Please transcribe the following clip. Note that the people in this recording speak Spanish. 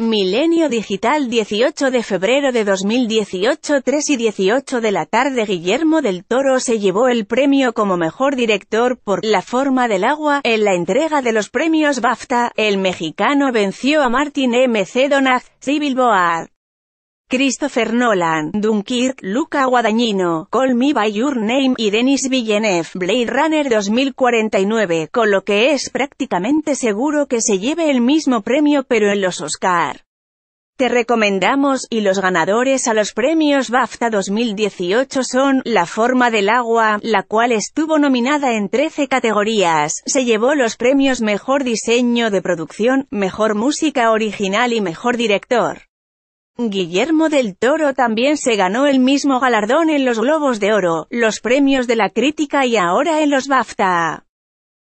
Milenio Digital 18 de febrero de 2018 3 y 18 de la tarde Guillermo del Toro se llevó el premio como mejor director por La forma del agua en la entrega de los premios BAFTA, el mexicano venció a Martin M. C. Civil Board. Christopher Nolan, Dunkirk, Luca Guadagnino, Call Me By Your Name y Denis Villeneuve, Blade Runner 2049, con lo que es prácticamente seguro que se lleve el mismo premio pero en los Oscar. Te recomendamos, y los ganadores a los premios BAFTA 2018 son, La forma del agua, la cual estuvo nominada en 13 categorías, se llevó los premios Mejor Diseño de Producción, Mejor Música Original y Mejor Director. Guillermo del Toro también se ganó el mismo galardón en los Globos de Oro, los premios de la crítica y ahora en los BAFTA.